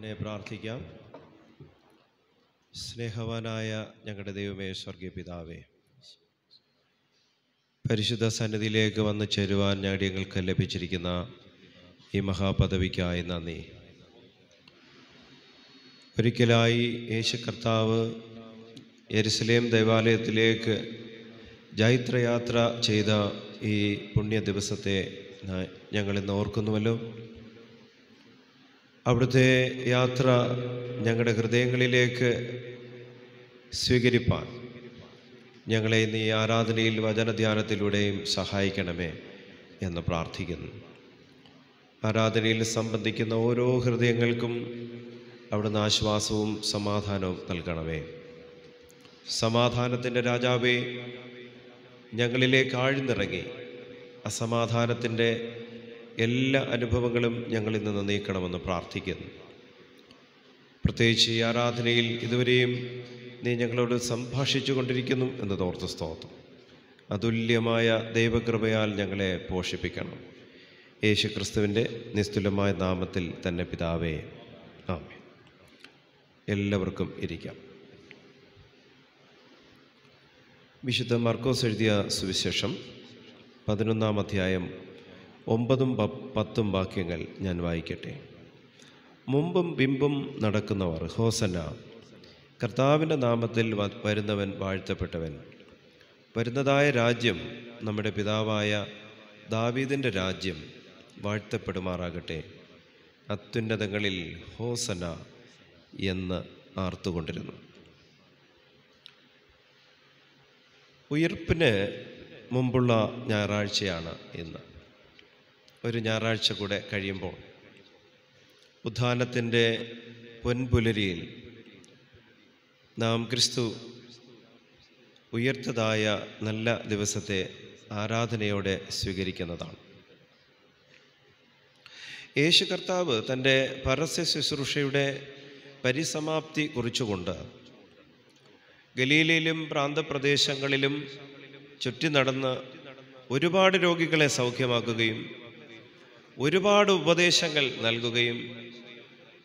തന്നെ പ്രാർത്ഥിക്കാം സ്നേഹവാനായ ഞങ്ങളുടെ ദൈവമേ സ്വർഗീയ പിതാവേ പരിശുദ്ധ സന്നിധിയിലേക്ക് വന്ന് ചേരുവാൻ ഞങ്ങൾക്ക് ലഭിച്ചിരിക്കുന്ന ഈ മഹാപദവിക്കായി നന്ദി ഒരിക്കലായി യേശു കർത്താവ് എരുസലേം ദേവാലയത്തിലേക്ക് ജൈത്രയാത്ര ചെയ്ത ഈ പുണ്യ ദിവസത്തെ ഞങ്ങളിന്ന് ഓർക്കുന്നുവല്ലോ അവിടുത്തെ യാത്ര ഞങ്ങളുടെ ഹൃദയങ്ങളിലേക്ക് സ്വീകരിപ്പാൻ ഞങ്ങളെ ഇന്ന് ഈ ആരാധനയിൽ വചനധ്യാനത്തിലൂടെയും സഹായിക്കണമേ എന്ന് പ്രാർത്ഥിക്കുന്നു ആരാധനയിൽ സംബന്ധിക്കുന്ന ഓരോ ഹൃദയങ്ങൾക്കും അവിടുന്ന് ആശ്വാസവും സമാധാനവും നൽകണമേ സമാധാനത്തിൻ്റെ രാജാവേ ഞങ്ങളിലേക്ക് ആഴ്ന്നിറങ്ങി അസമാധാനത്തിൻ്റെ എല്ലാ അനുഭവങ്ങളും ഞങ്ങളിൽ നിന്ന് നീക്കണമെന്ന് പ്രാർത്ഥിക്കുന്നു പ്രത്യേകിച്ച് ഈ ആരാധനയിൽ ഇതുവരെയും നീ ഞങ്ങളോട് സംഭാഷിച്ചു കൊണ്ടിരിക്കുന്നു എന്നതോർത്ത് സ്തോത്രം അതുല്യമായ ദൈവകൃപയാൽ ഞങ്ങളെ പോഷിപ്പിക്കണം യേശു ക്രിസ്തുവിൻ്റെ നിസ്തുലമായ നാമത്തിൽ തന്നെ പിതാവേ ആമേ എല്ലാവർക്കും ഇരിക്കാം വിശുദ്ധ മർക്കോസ് എഴുതിയ സുവിശേഷം പതിനൊന്നാം അധ്യായം ഒമ്പതും പത്തും വാക്യങ്ങൾ ഞാൻ വായിക്കട്ടെ മുമ്പും ബിമ്പും നടക്കുന്നവർ ഹോസന കർത്താവിൻ്റെ നാമത്തിൽ വരുന്നവൻ വാഴ്ത്തപ്പെട്ടവൻ വരുന്നതായ രാജ്യം നമ്മുടെ പിതാവായ ദാവീദിൻ്റെ രാജ്യം വാഴ്ത്തപ്പെടുമാറാകട്ടെ അത്യുന്നതങ്ങളിൽ ഹോസന എന്ന് ആർത്തുകൊണ്ടിരുന്നു ഉയർപ്പിന് മുമ്പുള്ള ഞായറാഴ്ചയാണ് ഇന്ന് ഒരു ഞായറാഴ്ച കൂടെ കഴിയുമ്പോൾ ഉദ്ധാനത്തിൻ്റെ പൊൻപുലരിയിൽ നാം ക്രിസ്തു ഉയർത്തതായ നല്ല ദിവസത്തെ ആരാധനയോടെ സ്വീകരിക്കുന്നതാണ് യേശു കർത്താവ് തൻ്റെ പരസ്യ ശുശ്രൂഷയുടെ പരിസമാപ്തി കുറിച്ചുകൊണ്ട് ഗലീലയിലും പ്രാന്തപ്രദേശങ്ങളിലും ചുറ്റി നടന്ന് ഒരുപാട് രോഗികളെ സൗഖ്യമാക്കുകയും ഒരുപാട് ഉപദേശങ്ങൾ നൽകുകയും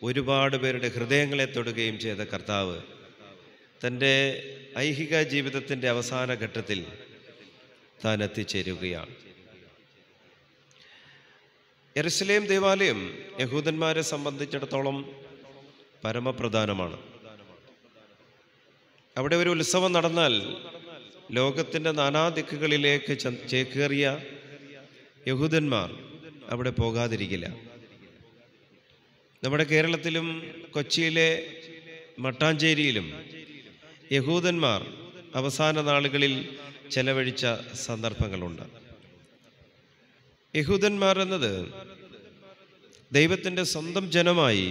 ഒരുപാട് പേരുടെ ഹൃദയങ്ങളെ തൊടുകയും ചെയ്ത കർത്താവ് തൻ്റെ ഐഹിക ജീവിതത്തിൻ്റെ അവസാന ഘട്ടത്തിൽ താൻ എത്തിച്ചേരുകയാണ് എറുസലേം ദേവാലയം യഹൂദന്മാരെ സംബന്ധിച്ചിടത്തോളം പരമപ്രധാനമാണ് അവിടെ ഒരു ഉത്സവം നടന്നാൽ ലോകത്തിൻ്റെ നാനാദിക്കുകളിലേക്ക് ചേക്കേറിയ യഹൂദന്മാർ അവിടെ പോകാതിരിക്കില്ല നമ്മുടെ കേരളത്തിലും കൊച്ചിയിലെ മട്ടാഞ്ചേരിയിലും യഹൂദന്മാർ അവസാന നാളുകളിൽ ചെലവഴിച്ച സന്ദർഭങ്ങളുണ്ട് യഹൂദന്മാർ എന്നത് ദൈവത്തിൻ്റെ സ്വന്തം ജനമായി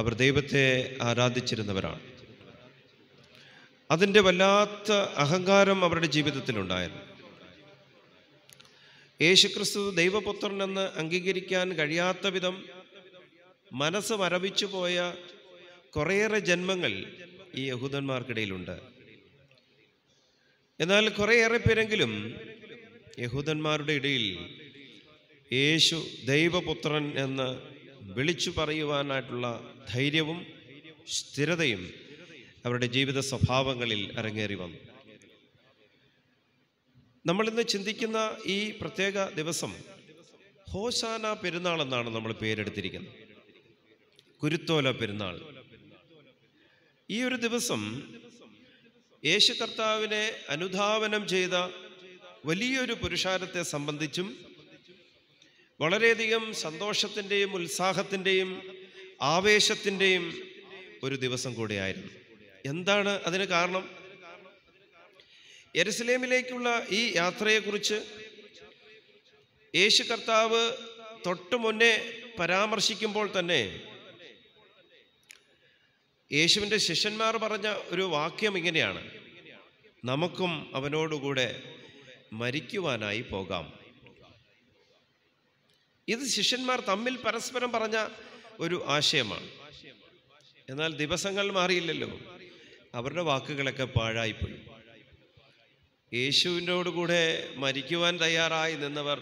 അവർ ദൈവത്തെ ആരാധിച്ചിരുന്നവരാണ് അതിൻ്റെ വല്ലാത്ത അഹങ്കാരം അവരുടെ ജീവിതത്തിലുണ്ടായിരുന്നു യേശുക്രിസ്തു ദൈവപുത്രനെന്ന് അംഗീകരിക്കാൻ കഴിയാത്ത വിധം മനസ്സ് മരവിച്ചു പോയ കുറേയേറെ ജന്മങ്ങൾ ഈ യഹൂദന്മാർക്കിടയിലുണ്ട് എന്നാൽ കുറേയേറെ പേരെങ്കിലും യഹൂദന്മാരുടെ ഇടയിൽ യേശു ദൈവപുത്രൻ എന്ന് വിളിച്ചു പറയുവാനായിട്ടുള്ള ധൈര്യവും സ്ഥിരതയും അവരുടെ ജീവിത സ്വഭാവങ്ങളിൽ അരങ്ങേറി വന്നു നമ്മളിന്ന് ചിന്തിക്കുന്ന ഈ പ്രത്യേക ദിവസം ഹോശാന പെരുന്നാൾ എന്നാണ് നമ്മൾ പേരെടുത്തിരിക്കുന്നത് കുരുത്തോല പെരുന്നാൾ ഈ ഒരു ദിവസം യേശു കർത്താവിനെ അനുധാവനം ചെയ്ത വലിയൊരു പുരുഷാരത്തെ സംബന്ധിച്ചും വളരെയധികം സന്തോഷത്തിൻ്റെയും ഉത്സാഹത്തിൻ്റെയും ആവേശത്തിൻ്റെയും ഒരു ദിവസം കൂടിയായിരുന്നു എന്താണ് അതിന് കാരണം യെരുസലേമിലേക്കുള്ള ഈ യാത്രയെക്കുറിച്ച് യേശു കർത്താവ് തൊട്ടു മുന്നേ പരാമർശിക്കുമ്പോൾ തന്നെ യേശുവിൻ്റെ ശിഷ്യന്മാർ പറഞ്ഞ ഒരു വാക്യം ഇങ്ങനെയാണ് നമുക്കും അവനോടുകൂടെ മരിക്കുവാനായി പോകാം ഇത് ശിഷ്യന്മാർ തമ്മിൽ പരസ്പരം പറഞ്ഞ ഒരു ആശയമാണ് എന്നാൽ ദിവസങ്ങൾ മാറിയില്ലല്ലോ അവരുടെ വാക്കുകളൊക്കെ പാഴായിപ്പോയി കൂടെ മരിക്കുവാൻ തയ്യാറായി നിന്നവർ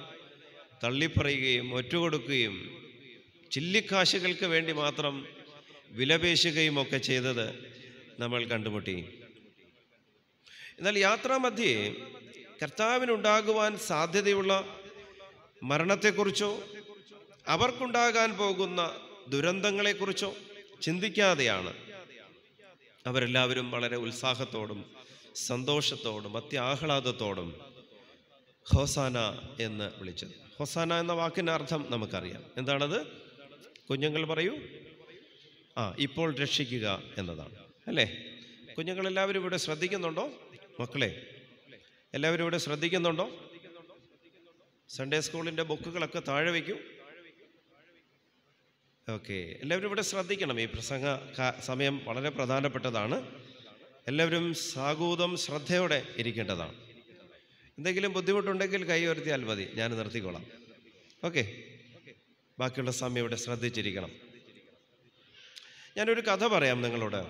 തള്ളിപ്പറയുകയും ഒറ്റുകൊടുക്കുകയും ചില്ലിക്കാശുകൾക്ക് വേണ്ടി മാത്രം വിലപേശുകയും ഒക്കെ ചെയ്തത് നമ്മൾ കണ്ടുമുട്ടി എന്നാൽ യാത്രാമധ്യേ കർത്താവിനുണ്ടാകുവാൻ സാധ്യതയുള്ള മരണത്തെക്കുറിച്ചോ അവർക്കുണ്ടാകാൻ പോകുന്ന ദുരന്തങ്ങളെക്കുറിച്ചോ ചിന്തിക്കാതെയാണ് അവരെല്ലാവരും വളരെ ഉത്സാഹത്തോടും സന്തോഷത്തോടും അത്യാഹ്ലാദത്തോടും ഹോസാന എന്ന് വിളിച്ചത് ഹൊസാന എന്ന വാക്കിൻ്റെ അർത്ഥം നമുക്കറിയാം എന്താണത് കുഞ്ഞുങ്ങൾ പറയൂ ആ ഇപ്പോൾ രക്ഷിക്കുക എന്നതാണ് അല്ലേ കുഞ്ഞുങ്ങളെല്ലാവരും ഇവിടെ ശ്രദ്ധിക്കുന്നുണ്ടോ മക്കളെ എല്ലാവരും ഇവിടെ ശ്രദ്ധിക്കുന്നുണ്ടോ സൺഡേ സ്കൂളിൻ്റെ ബുക്കുകളൊക്കെ താഴെ വയ്ക്കും ഓക്കെ എല്ലാവരും ഇവിടെ ശ്രദ്ധിക്കണം ഈ പ്രസംഗ സമയം വളരെ പ്രധാനപ്പെട്ടതാണ് എല്ലാവരും സാഗൂതം ശ്രദ്ധയോടെ ഇരിക്കേണ്ടതാണ് എന്തെങ്കിലും ബുദ്ധിമുട്ടുണ്ടെങ്കിൽ കൈ ഉയർത്തിയാൽ മതി ഞാൻ നിർത്തിക്കോളാം ഓക്കെ ബാക്കിയുള്ള സമയം ഇവിടെ ശ്രദ്ധിച്ചിരിക്കണം ഞാനൊരു കഥ പറയാം നിങ്ങളോട്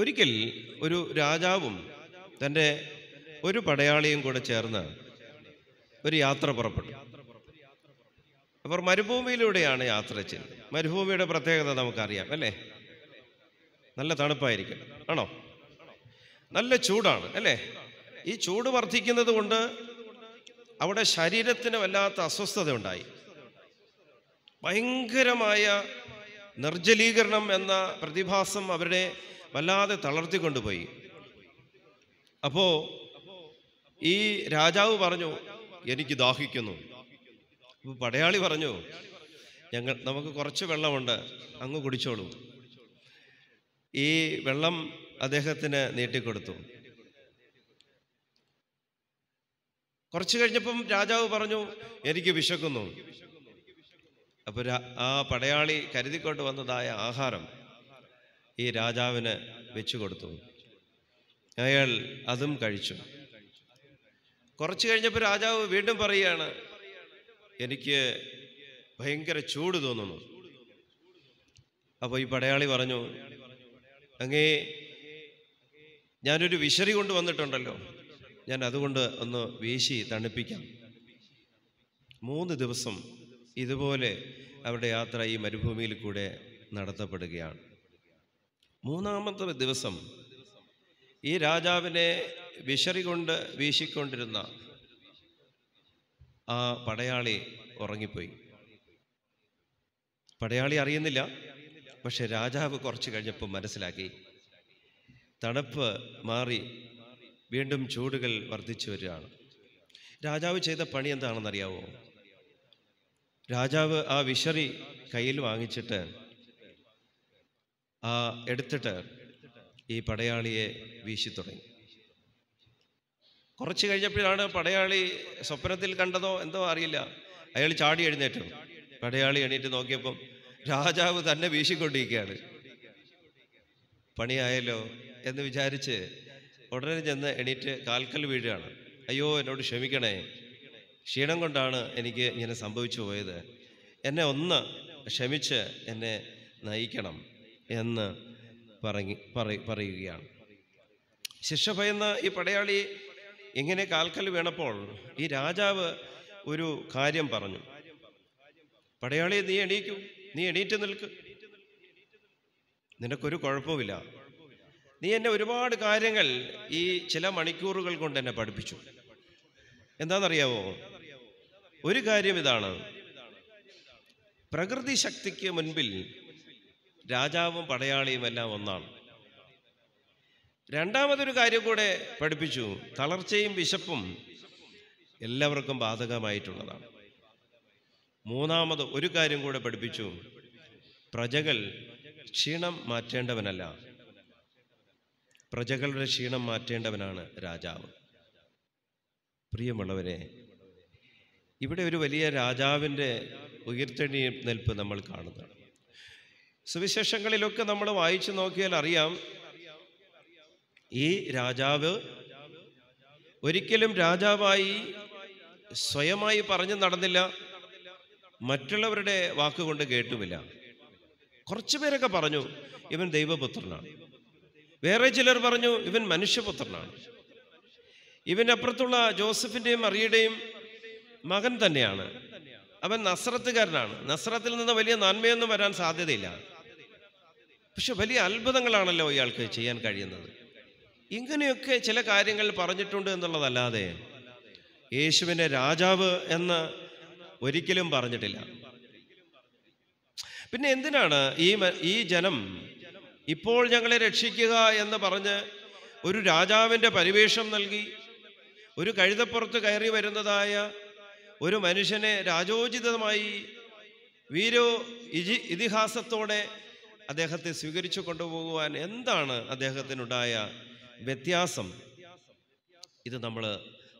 ഒരിക്കൽ ഒരു രാജാവും തൻ്റെ ഒരു പടയാളിയും കൂടെ ചേർന്ന് ഒരു യാത്ര പുറപ്പെട്ടു അവർ മരുഭൂമിയിലൂടെയാണ് യാത്ര ചെയ്യുന്നത് മരുഭൂമിയുടെ പ്രത്യേകത നമുക്കറിയാം അല്ലേ നല്ല തണുപ്പായിരിക്കും ആണോ നല്ല ചൂടാണ് അല്ലേ ഈ ചൂട് വർദ്ധിക്കുന്നത് കൊണ്ട് അവിടെ ശരീരത്തിന് വല്ലാത്ത അസ്വസ്ഥത ഉണ്ടായി ഭയങ്കരമായ നിർജ്ജലീകരണം എന്ന പ്രതിഭാസം അവരുടെ വല്ലാതെ തളർത്തിക്കൊണ്ടുപോയി അപ്പോൾ ഈ രാജാവ് പറഞ്ഞു എനിക്ക് ദാഹിക്കുന്നു പടയാളി പറഞ്ഞു ഞങ്ങൾ നമുക്ക് കുറച്ച് വെള്ളമുണ്ട് അങ്ങ് കുടിച്ചോളൂ ഈ വെള്ളം അദ്ദേഹത്തിന് നീട്ടിക്കൊടുത്തു കുറച്ചു കഴിഞ്ഞപ്പം രാജാവ് പറഞ്ഞു എനിക്ക് വിശക്കുന്നു അപ്പൊ ആ പടയാളി കരുതിക്കൊണ്ട് വന്നതായ ആഹാരം ഈ രാജാവിന് വെച്ചു കൊടുത്തു അയാൾ അതും കഴിച്ചു കുറച്ചു കഴിഞ്ഞപ്പോൾ രാജാവ് വീണ്ടും പറയുകയാണ് എനിക്ക് ഭയങ്കര ചൂട് തോന്നുന്നു അപ്പോൾ ഈ പടയാളി പറഞ്ഞു അങ്ങേ ഞാനൊരു വിശറി കൊണ്ടുവന്നിട്ടുണ്ടല്ലോ ഞാൻ അതുകൊണ്ട് ഒന്ന് വീശി തണുപ്പിക്കാം മൂന്ന് ദിവസം ഇതുപോലെ അവരുടെ യാത്ര ഈ മരുഭൂമിയിൽ കൂടെ നടത്തപ്പെടുകയാണ് മൂന്നാമത്തെ ദിവസം ഈ രാജാവിനെ വിശറി കൊണ്ട് വീശിക്കൊണ്ടിരുന്ന ആ പടയാളി ഉറങ്ങിപ്പോയി പടയാളി അറിയുന്നില്ല പക്ഷെ രാജാവ് കുറച്ച് കഴിഞ്ഞപ്പോൾ മനസ്സിലാക്കി തണുപ്പ് മാറി വീണ്ടും ചൂടുകൾ വർദ്ധിച്ചു വരികയാണ് രാജാവ് ചെയ്ത പണി എന്താണെന്നറിയാവോ രാജാവ് ആ വിഷറി കയ്യിൽ വാങ്ങിച്ചിട്ട് ആ എടുത്തിട്ട് ഈ പടയാളിയെ വീശി തുടങ്ങി കുറച്ച് കഴിഞ്ഞപ്പോഴാണ് പടയാളി സ്വപ്നത്തിൽ കണ്ടതോ എന്തോ അറിയില്ല അയാൾ ചാടി എഴുന്നേറ്റു പടയാളി എണീറ്റ് നോക്കിയപ്പം രാജാവ് തന്നെ വീശിക്കൊണ്ടിരിക്കുകയാണ് പണിയായല്ലോ എന്ന് വിചാരിച്ച് ഉടനെ ചെന്ന് എണീറ്റ് കാൽക്കൽ വീഴുകയാണ് അയ്യോ എന്നോട് ക്ഷമിക്കണേ ക്ഷീണം കൊണ്ടാണ് എനിക്ക് ഇങ്ങനെ സംഭവിച്ചു പോയത് എന്നെ ഒന്ന് ക്ഷമിച്ച് എന്നെ നയിക്കണം എന്ന് പറഞ്ഞ് പറയുകയാണ് ശിക്ഷ ഭയന്ന ഈ പടയാളി ഇങ്ങനെ കാൽക്കൽ വീണപ്പോൾ ഈ രാജാവ് ഒരു കാര്യം പറഞ്ഞു പടയാളി നീ എണീക്കൂ നീ എണീറ്റ് നിൽക്ക് നിനക്കൊരു കുഴപ്പമില്ല നീ എന്നെ ഒരുപാട് കാര്യങ്ങൾ ഈ ചില മണിക്കൂറുകൾ കൊണ്ട് എന്നെ പഠിപ്പിച്ചു എന്താണെന്നറിയാവോ ഒരു കാര്യം ഇതാണ് പ്രകൃതി ശക്തിക്ക് മുൻപിൽ രാജാവും പടയാളിയും എല്ലാം ഒന്നാണ് രണ്ടാമതൊരു കാര്യം കൂടെ പഠിപ്പിച്ചു തളർച്ചയും വിശപ്പും എല്ലാവർക്കും ബാധകമായിട്ടുള്ളതാണ് മൂന്നാമത് ഒരു കാര്യം കൂടെ പഠിപ്പിച്ചു പ്രജകൾ ക്ഷീണം മാറ്റേണ്ടവനല്ല പ്രജകളുടെ ക്ഷീണം മാറ്റേണ്ടവനാണ് രാജാവ് പ്രിയമുള്ളവരെ ഇവിടെ ഒരു വലിയ രാജാവിൻ്റെ ഉയർത്തെണി നിൽപ്പ് നമ്മൾ കാണുന്നതാണ് സുവിശേഷങ്ങളിലൊക്കെ നമ്മൾ വായിച്ചു നോക്കിയാൽ അറിയാം ഈ രാജാവ് ഒരിക്കലും രാജാവായി സ്വയമായി പറഞ്ഞു നടന്നില്ല മറ്റുള്ളവരുടെ വാക്കുകൊണ്ട് കേട്ടുമില്ല കുറച്ചുപേരൊക്കെ പറഞ്ഞു ഇവൻ ദൈവപുത്രനാണ് വേറെ ചിലർ പറഞ്ഞു ഇവൻ മനുഷ്യപുത്രനാണ് ഇവനപ്പുറത്തുള്ള ജോസഫിൻ്റെയും മറിയുടെയും മകൻ തന്നെയാണ് അവൻ നസ്രത്തുകാരനാണ് നസ്രത്തിൽ നിന്ന് വലിയ നന്മയൊന്നും വരാൻ സാധ്യതയില്ല പക്ഷെ വലിയ അത്ഭുതങ്ങളാണല്ലോ ഇയാൾക്ക് ചെയ്യാൻ കഴിയുന്നത് ഇങ്ങനെയൊക്കെ ചില കാര്യങ്ങൾ പറഞ്ഞിട്ടുണ്ട് എന്നുള്ളതല്ലാതെ യേശുവിനെ രാജാവ് എന്ന് ഒരിക്കലും പറഞ്ഞിട്ടില്ല പിന്നെ എന്തിനാണ് ഈ ഈ ജനം ഇപ്പോൾ ഞങ്ങളെ രക്ഷിക്കുക എന്ന് പറഞ്ഞ് ഒരു രാജാവിൻ്റെ പരിവേഷം നൽകി ഒരു കഴുതപ്പുറത്ത് കയറി വരുന്നതായ ഒരു മനുഷ്യനെ രാജോചിതമായി വീരോ ഇജി ഇതിഹാസത്തോടെ അദ്ദേഹത്തെ സ്വീകരിച്ചു കൊണ്ടുപോകുവാൻ എന്താണ് അദ്ദേഹത്തിനുണ്ടായ വ്യത്യാസം ഇത് നമ്മൾ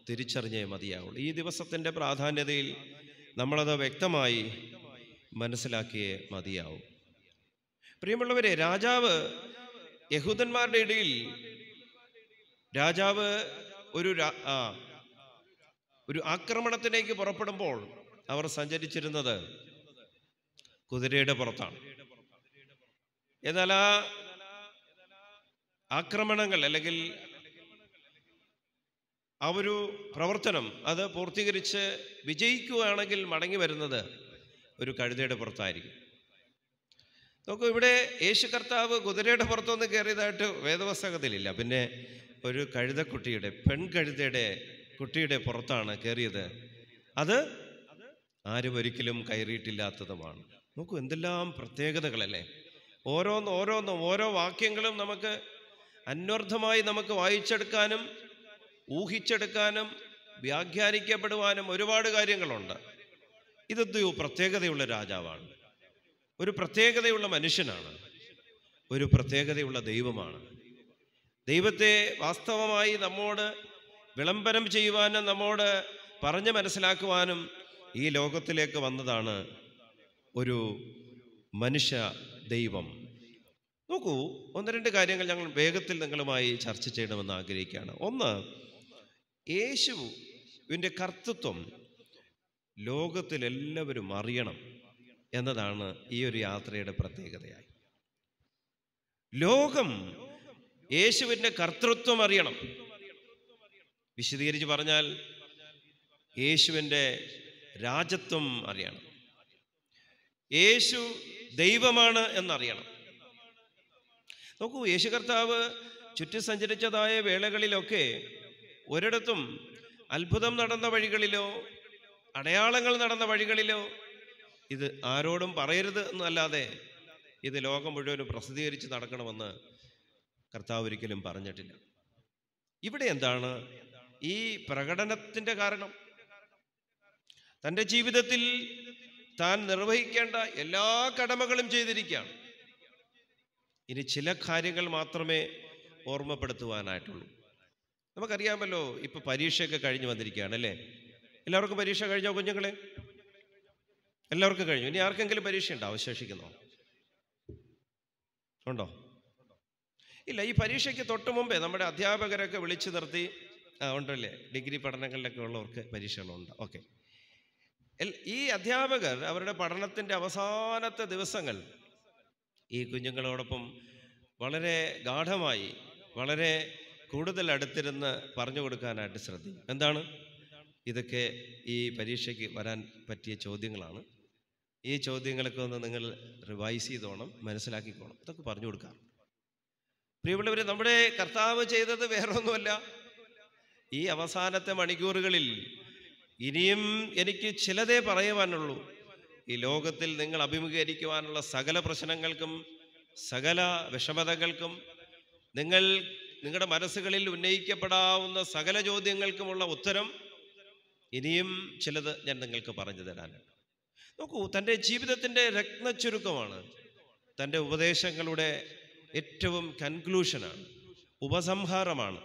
തിരിച്ചറിഞ്ഞേ മതിയാവുള്ളൂ ഈ ദിവസത്തിൻ്റെ പ്രാധാന്യതയിൽ നമ്മളത് വ്യക്തമായി മനസ്സിലാക്കിയേ മതിയാവും പ്രിയമുള്ളവരെ രാജാവ് യഹൂദന്മാരുടെ ഇടയിൽ രാജാവ് ഒരു ഒരു ആക്രമണത്തിലേക്ക് പുറപ്പെടുമ്പോൾ അവർ സഞ്ചരിച്ചിരുന്നത് കുതിരയുടെ പുറത്താണ് എന്നാൽ ആ ആക്രമണങ്ങൾ അല്ലെങ്കിൽ ആ ഒരു പ്രവർത്തനം അത് പൂർത്തീകരിച്ച് വിജയിക്കുകയാണെങ്കിൽ മടങ്ങി വരുന്നത് ഒരു കഴുതയുടെ പുറത്തായിരിക്കും നോക്കൂ ഇവിടെ യേശു കർത്താവ് കുതിരയുടെ പുറത്തുനിന്ന് കയറിയതായിട്ട് വേദപുസ്തകത്തിലില്ല പിന്നെ ഒരു കഴുതക്കുട്ടിയുടെ പെൺകഴുതയുടെ കുട്ടിയുടെ പുറത്താണ് കയറിയത് അത് ആരും ഒരിക്കലും കയറിയിട്ടില്ലാത്തതുമാണ് നോക്കൂ എന്തെല്ലാം പ്രത്യേകതകളല്ലേ ഓരോന്ന് ഓരോന്നും ഓരോ വാക്യങ്ങളും നമുക്ക് അന്വർത്ഥമായി നമുക്ക് വായിച്ചെടുക്കാനും ഊഹിച്ചെടുക്കാനും വ്യാഖ്യാനിക്കപ്പെടുവാനും ഒരുപാട് കാര്യങ്ങളുണ്ട് ഇതൊരു പ്രത്യേകതയുള്ള രാജാവാണ് ഒരു പ്രത്യേകതയുള്ള മനുഷ്യനാണ് ഒരു പ്രത്യേകതയുള്ള ദൈവമാണ് ദൈവത്തെ വാസ്തവമായി നമ്മോട് വിളംബരം ചെയ്യുവാനും നമ്മോട് പറഞ്ഞ് മനസ്സിലാക്കുവാനും ഈ ലോകത്തിലേക്ക് വന്നതാണ് ഒരു മനുഷ്യ ദൈവം നോക്കൂ ഒന്ന് രണ്ട് കാര്യങ്ങൾ ഞങ്ങൾ വേഗത്തിൽ നിങ്ങളുമായി ചർച്ച ചെയ്യണമെന്ന് ആഗ്രഹിക്കുകയാണ് ഒന്ന് യേശുവിൻ്റെ കർത്തൃത്വം ലോകത്തിലെല്ലാവരും അറിയണം എന്നതാണ് ഈ ഒരു യാത്രയുടെ പ്രത്യേകതയായി ലോകം യേശുവിൻ്റെ കർത്തൃത്വം അറിയണം വിശദീകരിച്ച് പറഞ്ഞാൽ യേശുവിൻ്റെ രാജത്വം അറിയണം യേശു ദൈവമാണ് എന്നറിയണം നോക്കൂ യേശു കർത്താവ് ചുറ്റി സഞ്ചരിച്ചതായ വേളകളിലൊക്കെ ഒരിടത്തും അത്ഭുതം നടന്ന വഴികളിലോ അടയാളങ്ങൾ നടന്ന വഴികളിലോ ഇത് ആരോടും പറയരുത് എന്നല്ലാതെ ഇത് ലോകം മുഴുവനും പ്രസിദ്ധീകരിച്ച് നടക്കണമെന്ന് കർത്താവ് ഒരിക്കലും പറഞ്ഞിട്ടില്ല ഇവിടെ എന്താണ് ഈ പ്രകടനത്തിന്റെ കാരണം തൻ്റെ ജീവിതത്തിൽ താൻ നിർവഹിക്കേണ്ട എല്ലാ കടമകളും ചെയ്തിരിക്കുകയാണ് ഇനി ചില കാര്യങ്ങൾ മാത്രമേ ഓർമ്മപ്പെടുത്തുവാനായിട്ടുള്ളൂ നമുക്കറിയാമല്ലോ ഇപ്പൊ പരീക്ഷയൊക്കെ കഴിഞ്ഞു വന്നിരിക്കുകയാണ് അല്ലേ എല്ലാവർക്കും പരീക്ഷ കഴിഞ്ഞോ കുഞ്ഞുങ്ങളെ എല്ലാവർക്കും കഴിഞ്ഞു ഇനി ആർക്കെങ്കിലും പരീക്ഷ ഉണ്ടോ അവശേഷിക്കുന്നോ ഉണ്ടോ ഇല്ല ഈ പരീക്ഷയ്ക്ക് തൊട്ട് മുമ്പേ നമ്മുടെ അധ്യാപകരൊക്കെ വിളിച്ചു നിർത്തി ഉണ്ടല്ലേ ഡിഗ്രി പഠനങ്ങളിലൊക്കെ ഉള്ളവർക്ക് പരീക്ഷകളുണ്ട് ഓക്കെ ഈ അധ്യാപകർ അവരുടെ പഠനത്തിൻ്റെ അവസാനത്തെ ദിവസങ്ങൾ ഈ കുഞ്ഞുങ്ങളോടൊപ്പം വളരെ ഗാഠമായി വളരെ കൂടുതൽ അടുത്തിരുന്ന് പറഞ്ഞു കൊടുക്കാനായിട്ട് ശ്രദ്ധിക്കും എന്താണ് ഇതൊക്കെ ഈ പരീക്ഷയ്ക്ക് വരാൻ പറ്റിയ ചോദ്യങ്ങളാണ് ഈ ചോദ്യങ്ങളൊക്കെ ഒന്ന് നിങ്ങൾ റിവൈസ് ചെയ്തോണം മനസ്സിലാക്കിക്കോണം ഇതൊക്കെ പറഞ്ഞു കൊടുക്കാം പ്രിയമുള്ളവർ നമ്മുടെ കർത്താവ് ചെയ്തത് ഒന്നുമല്ല ഈ അവസാനത്തെ മണിക്കൂറുകളിൽ ഇനിയും എനിക്ക് ചിലതേ പറയുവാനുള്ളൂ ഈ ലോകത്തിൽ നിങ്ങൾ അഭിമുഖീകരിക്കുവാനുള്ള സകല പ്രശ്നങ്ങൾക്കും സകല വിഷമതകൾക്കും നിങ്ങൾ നിങ്ങളുടെ മനസ്സുകളിൽ ഉന്നയിക്കപ്പെടാവുന്ന സകല ചോദ്യങ്ങൾക്കുമുള്ള ഉത്തരം ഇനിയും ചിലത് ഞാൻ നിങ്ങൾക്ക് പറഞ്ഞു തരാനുണ്ട് നോക്കൂ തൻ്റെ ജീവിതത്തിൻ്റെ ചുരുക്കമാണ് തൻ്റെ ഉപദേശങ്ങളുടെ ഏറ്റവും കൺക്ലൂഷനാണ് ഉപസംഹാരമാണ്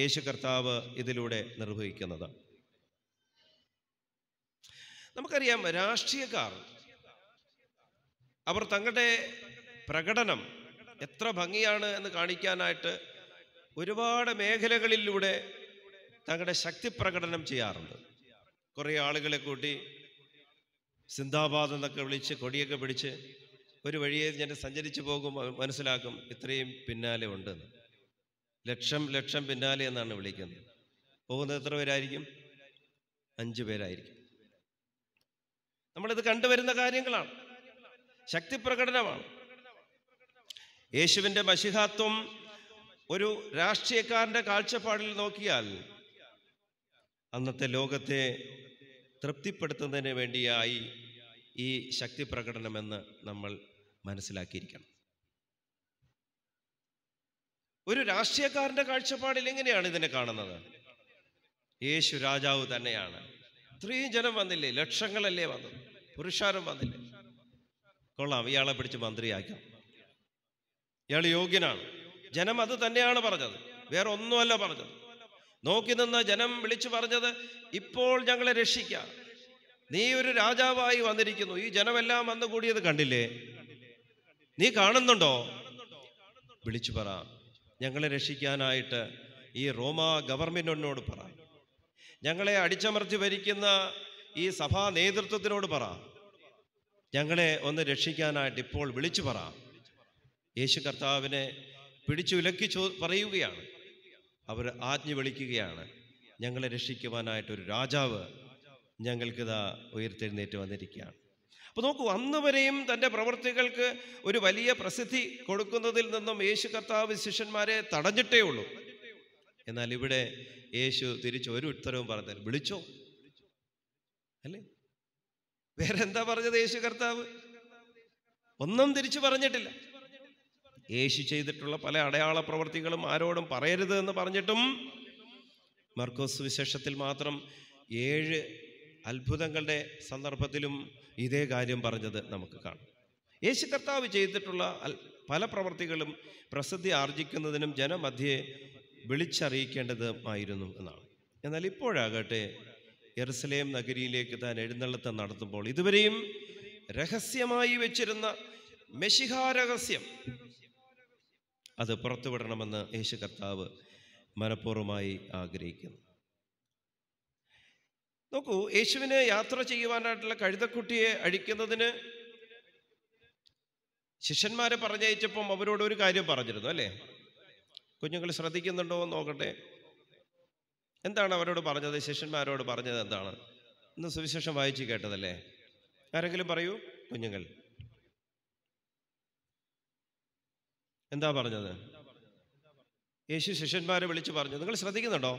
യേശു കർത്താവ് ഇതിലൂടെ നിർവഹിക്കുന്നത് നമുക്കറിയാം രാഷ്ട്രീയക്കാർ അവർ തങ്ങളുടെ പ്രകടനം എത്ര ഭംഗിയാണ് എന്ന് കാണിക്കാനായിട്ട് ഒരുപാട് മേഖലകളിലൂടെ തങ്ങളുടെ ശക്തി പ്രകടനം ചെയ്യാറുണ്ട് കുറേ ആളുകളെ കൂട്ടി സിന്ദാബാദ് എന്നൊക്കെ വിളിച്ച് കൊടിയൊക്കെ പിടിച്ച് ഒരു വഴിയെ ഞാൻ സഞ്ചരിച്ചു പോകും മനസ്സിലാക്കും ഇത്രയും പിന്നാലെ ഉണ്ടെന്ന് ലക്ഷം ലക്ഷം പിന്നാലെ എന്നാണ് വിളിക്കുന്നത് പോകുന്നത് എത്ര പേരായിരിക്കും അഞ്ചു പേരായിരിക്കും നമ്മളിത് കണ്ടുവരുന്ന കാര്യങ്ങളാണ് ശക്തി പ്രകടനമാണ് യേശുവിൻ്റെ മഷിഹാത്വം ഒരു രാഷ്ട്രീയക്കാരൻ്റെ കാഴ്ചപ്പാടിൽ നോക്കിയാൽ അന്നത്തെ ലോകത്തെ തൃപ്തിപ്പെടുത്തുന്നതിന് വേണ്ടിയായി ഈ ശക്തി പ്രകടനമെന്ന് നമ്മൾ മനസ്സിലാക്കിയിരിക്കണം ഒരു രാഷ്ട്രീയക്കാരൻ്റെ കാഴ്ചപ്പാടിൽ എങ്ങനെയാണ് ഇതിനെ കാണുന്നത് യേശു രാജാവ് തന്നെയാണ് ഇത്രയും ജനം വന്നില്ലേ ലക്ഷങ്ങളല്ലേ വന്നത് പുരുഷാരം വന്നില്ലേ കൊള്ളാം ഇയാളെ പിടിച്ച് മന്ത്രിയാക്കാം ഇയാൾ യോഗ്യനാണ് ജനം അത് തന്നെയാണ് പറഞ്ഞത് വേറെ ഒന്നുമല്ല പറഞ്ഞത് നോക്കി നിന്ന ജനം വിളിച്ചു പറഞ്ഞത് ഇപ്പോൾ ഞങ്ങളെ രക്ഷിക്ക നീ ഒരു രാജാവായി വന്നിരിക്കുന്നു ഈ ജനമെല്ലാം വന്നു കൂടിയത് കണ്ടില്ലേ നീ കാണുന്നുണ്ടോ വിളിച്ചു പറ ഞങ്ങളെ രക്ഷിക്കാനായിട്ട് ഈ റോമ ഗവൺമെന്റിനോട് പറ ഞങ്ങളെ അടിച്ചമർത്തി ഭരിക്കുന്ന ഈ സഭാ നേതൃത്വത്തിനോട് പറ ഞങ്ങളെ ഒന്ന് രക്ഷിക്കാനായിട്ട് ഇപ്പോൾ വിളിച്ചു പറ യേശു കർത്താവിനെ വിലക്കി ചോ പറയുകയാണ് അവർ ആജ്ഞ വിളിക്കുകയാണ് ഞങ്ങളെ രക്ഷിക്കുവാനായിട്ടൊരു രാജാവ് ഞങ്ങൾക്കിതാ ഉയർത്തെഴുന്നേറ്റ് വന്നിരിക്കുകയാണ് അപ്പോൾ നോക്കൂ അന്നുവരെയും തൻ്റെ പ്രവൃത്തികൾക്ക് ഒരു വലിയ പ്രസിദ്ധി കൊടുക്കുന്നതിൽ നിന്നും യേശു കർത്താവ് ശിഷ്യന്മാരെ തടഞ്ഞിട്ടേ ഉള്ളൂ എന്നാൽ ഇവിടെ യേശു തിരിച്ച് ഒരു ഉത്തരവും പറഞ്ഞാൽ വിളിച്ചോ അല്ലേ വേറെ എന്താ പറഞ്ഞത് യേശു കർത്താവ് ഒന്നും തിരിച്ചു പറഞ്ഞിട്ടില്ല യേശു ചെയ്തിട്ടുള്ള പല അടയാള പ്രവർത്തികളും ആരോടും പറയരുത് എന്ന് പറഞ്ഞിട്ടും മർക്കോസ് വിശേഷത്തിൽ മാത്രം ഏഴ് അത്ഭുതങ്ങളുടെ സന്ദർഭത്തിലും ഇതേ കാര്യം പറഞ്ഞത് നമുക്ക് കാണാം യേശു കർത്താവ് ചെയ്തിട്ടുള്ള പല പ്രവർത്തികളും പ്രസിദ്ധി ആർജിക്കുന്നതിനും ജനമധ്യേ വിളിച്ചറിയിക്കേണ്ടതുമായിരുന്നു എന്നാണ് എന്നാൽ ഇപ്പോഴാകട്ടെ എറുസലേം നഗരിയിലേക്ക് താൻ എഴുന്നള്ളത്ത് നടത്തുമ്പോൾ ഇതുവരെയും രഹസ്യമായി വെച്ചിരുന്ന മെഷിഹാരഹസ്യം രഹസ്യം അത് പുറത്തുവിടണമെന്ന് യേശു കർത്താവ് മനഃപൂർവ്വമായി ആഗ്രഹിക്കുന്നു നോക്കൂ യേശുവിനെ യാത്ര ചെയ്യുവാനായിട്ടുള്ള കഴുതക്കുട്ടിയെ അഴിക്കുന്നതിന് ശിഷ്യന്മാരെ പറഞ്ഞയച്ചപ്പം അവരോട് ഒരു കാര്യം പറഞ്ഞിരുന്നു അല്ലേ കുഞ്ഞുങ്ങൾ ശ്രദ്ധിക്കുന്നുണ്ടോ എന്ന് നോക്കട്ടെ എന്താണ് അവരോട് പറഞ്ഞത് ശിഷ്യന്മാരോട് പറഞ്ഞത് എന്താണ് ഇന്ന് സുവിശേഷം വായിച്ചു കേട്ടതല്ലേ ആരെങ്കിലും പറയൂ കുഞ്ഞുങ്ങൾ എന്താ പറഞ്ഞത് യേശു ശിഷ്യന്മാരെ വിളിച്ചു പറഞ്ഞു നിങ്ങൾ ശ്രദ്ധിക്കുന്നുണ്ടോ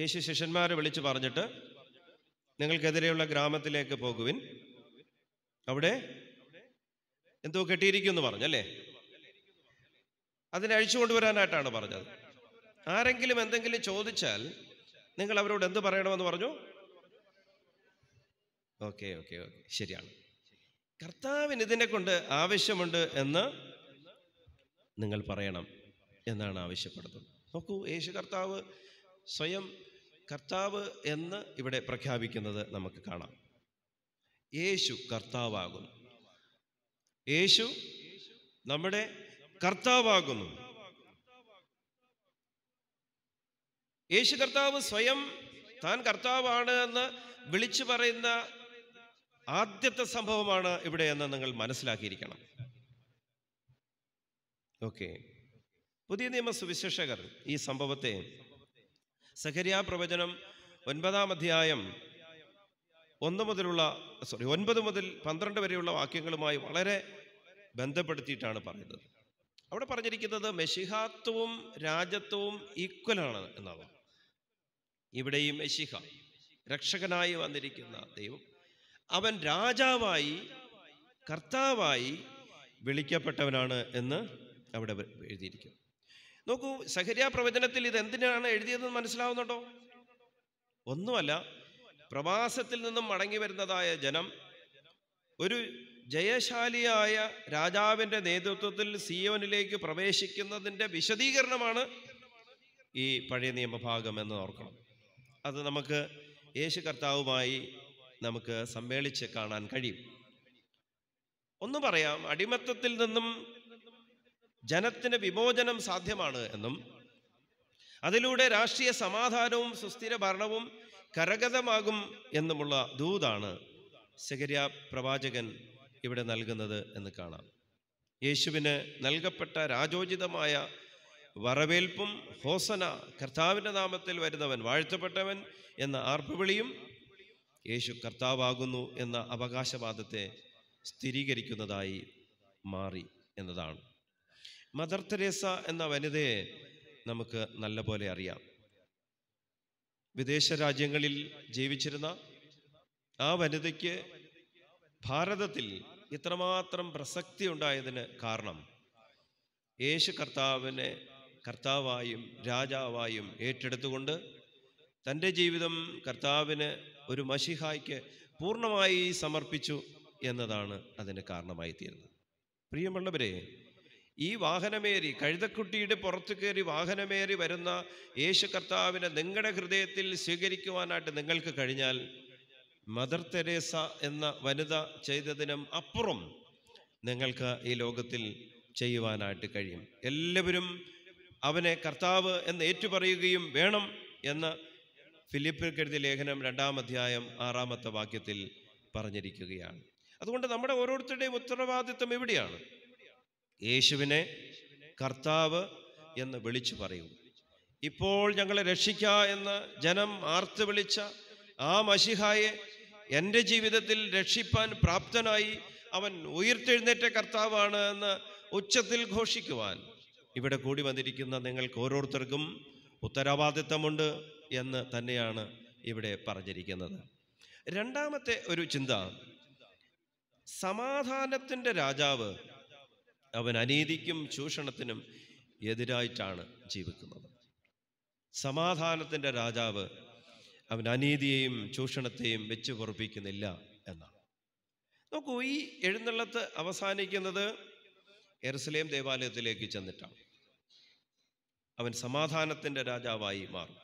യേശു ശിഷ്യന്മാരെ വിളിച്ചു പറഞ്ഞിട്ട് നിങ്ങൾക്കെതിരെയുള്ള ഗ്രാമത്തിലേക്ക് പോകുവിൻ അവിടെ എന്തോ പറഞ്ഞു പറഞ്ഞല്ലേ അതിനെ അഴിച്ചു കൊണ്ടുവരാനായിട്ടാണ് പറഞ്ഞത് ആരെങ്കിലും എന്തെങ്കിലും ചോദിച്ചാൽ നിങ്ങൾ അവരോട് എന്ത് പറയണമെന്ന് പറഞ്ഞു ഓക്കെ ഓക്കെ ഓക്കെ ശരിയാണ് കർത്താവിന് ഇതിനെ കൊണ്ട് ആവശ്യമുണ്ട് എന്ന് നിങ്ങൾ പറയണം എന്നാണ് ആവശ്യപ്പെടുന്നത് നോക്കൂ യേശു കർത്താവ് സ്വയം കർത്താവ് എന്ന് ഇവിടെ പ്രഖ്യാപിക്കുന്നത് നമുക്ക് കാണാം യേശു കർത്താവാകുന്നു യേശു നമ്മുടെ കർത്താവാകുന്നു യേശു കർത്താവ് സ്വയം താൻ കർത്താവാണ് എന്ന് വിളിച്ചു പറയുന്ന ആദ്യത്തെ സംഭവമാണ് ഇവിടെ എന്ന് നിങ്ങൾ മനസ്സിലാക്കിയിരിക്കണം ഓക്കെ പുതിയ നിയമ സുവിശേഷകർ ഈ സംഭവത്തെ സഹരിയാ പ്രവചനം ഒൻപതാം അധ്യായം ഒന്ന് മുതലുള്ള സോറി ഒൻപത് മുതൽ പന്ത്രണ്ട് വരെയുള്ള വാക്യങ്ങളുമായി വളരെ ബന്ധപ്പെടുത്തിയിട്ടാണ് പറയുന്നത് അവിടെ പറഞ്ഞിരിക്കുന്നത് മെഷിഹാത്വവും രാജത്വവും ഈക്വലാണ് എന്നാണ് ഇവിടെയും മെഷിഹ രക്ഷകനായി വന്നിരിക്കുന്ന ദൈവം അവൻ രാജാവായി കർത്താവായി വിളിക്കപ്പെട്ടവനാണ് എന്ന് അവിടെ എഴുതിയിരിക്കും നോക്കൂ സഹരിയാ പ്രവചനത്തിൽ ഇത് എന്തിനാണ് എഴുതിയതെന്ന് മനസ്സിലാവുന്നുണ്ടോ ഒന്നുമല്ല പ്രവാസത്തിൽ നിന്നും മടങ്ങി വരുന്നതായ ജനം ഒരു ജയശാലിയായ രാജാവിൻ്റെ നേതൃത്വത്തിൽ സിയോനിലേക്ക് പ്രവേശിക്കുന്നതിൻ്റെ വിശദീകരണമാണ് ഈ പഴയ നിയമഭാഗം എന്ന് ഓർക്കണം അത് നമുക്ക് യേശു കർത്താവുമായി നമുക്ക് സമ്മേളിച്ച് കാണാൻ കഴിയും ഒന്ന് പറയാം അടിമത്തത്തിൽ നിന്നും ജനത്തിന് വിമോചനം സാധ്യമാണ് എന്നും അതിലൂടെ രാഷ്ട്രീയ സമാധാനവും സുസ്ഥിര ഭരണവും കരഗതമാകും എന്നുമുള്ള ദൂതാണ് സെഗരിയ പ്രവാചകൻ ഇവിടെ നൽകുന്നത് എന്ന് കാണാം യേശുവിന് നൽകപ്പെട്ട രാജോചിതമായ വറവേൽപ്പും ഹോസന കർത്താവിൻ്റെ നാമത്തിൽ വരുന്നവൻ വാഴ്ത്തപ്പെട്ടവൻ എന്ന ആർപ്പുവിളിയും യേശു കർത്താവാകുന്നു എന്ന അവകാശവാദത്തെ സ്ഥിരീകരിക്കുന്നതായി മാറി എന്നതാണ് മദർ തെരേസ എന്ന വനിതയെ നമുക്ക് നല്ലപോലെ അറിയാം വിദേശ രാജ്യങ്ങളിൽ ജീവിച്ചിരുന്ന ആ വനിതയ്ക്ക് ഭാരതത്തിൽ ഇത്രമാത്രം പ്രസക്തി ഉണ്ടായതിന് കാരണം യേശു കർത്താവിനെ കർത്താവായും രാജാവായും ഏറ്റെടുത്തുകൊണ്ട് തൻ്റെ ജീവിതം കർത്താവിന് ഒരു മഷിഹായ്ക്ക് പൂർണ്ണമായി സമർപ്പിച്ചു എന്നതാണ് അതിന് കാരണമായി തീരുന്നത് പ്രിയമുള്ളവരെ ഈ വാഹനമേറി കഴുതക്കുട്ടിയുടെ പുറത്തു കയറി വാഹനമേറി വരുന്ന യേശു കർത്താവിനെ നിങ്ങളുടെ ഹൃദയത്തിൽ സ്വീകരിക്കുവാനായിട്ട് നിങ്ങൾക്ക് കഴിഞ്ഞാൽ മദർ തെരേസ എന്ന വനിത ചെയ്തതിനും അപ്പുറം നിങ്ങൾക്ക് ഈ ലോകത്തിൽ ചെയ്യുവാനായിട്ട് കഴിയും എല്ലാവരും അവനെ കർത്താവ് എന്ന് ഏറ്റുപറയുകയും വേണം എന്ന് ഫിലിപ്പിൽക്കെഴുതിയ ലേഖനം രണ്ടാം അധ്യായം ആറാമത്തെ വാക്യത്തിൽ പറഞ്ഞിരിക്കുകയാണ് അതുകൊണ്ട് നമ്മുടെ ഓരോരുത്തരുടെയും ഉത്തരവാദിത്വം എവിടെയാണ് യേശുവിനെ കർത്താവ് എന്ന് വിളിച്ചു പറയൂ ഇപ്പോൾ ഞങ്ങളെ രക്ഷിക്ക എന്ന് ജനം ആർത്ത് വിളിച്ച ആ മഷിഹായെ എൻ്റെ ജീവിതത്തിൽ രക്ഷിപ്പാൻ പ്രാപ്തനായി അവൻ ഉയർത്തെഴുന്നേറ്റ കർത്താവാണ് എന്ന് ഉച്ചത്തിൽ ഘോഷിക്കുവാൻ ഇവിടെ കൂടി വന്നിരിക്കുന്ന നിങ്ങൾക്ക് ഓരോരുത്തർക്കും ഉത്തരവാദിത്തമുണ്ട് എന്ന് തന്നെയാണ് ഇവിടെ പറഞ്ഞിരിക്കുന്നത് രണ്ടാമത്തെ ഒരു ചിന്ത സമാധാനത്തിൻ്റെ രാജാവ് അവൻ അനീതിക്കും ചൂഷണത്തിനും എതിരായിട്ടാണ് ജീവിക്കുന്നത് സമാധാനത്തിൻ്റെ രാജാവ് അവൻ അനീതിയെയും ചൂഷണത്തെയും വെച്ച് പൊറപ്പിക്കുന്നില്ല എന്നാണ് നോക്കൂ ഈ എഴുന്നള്ളത്ത് അവസാനിക്കുന്നത് എറുസലേം ദേവാലയത്തിലേക്ക് ചെന്നിട്ടാണ് അവൻ സമാധാനത്തിൻ്റെ രാജാവായി മാറും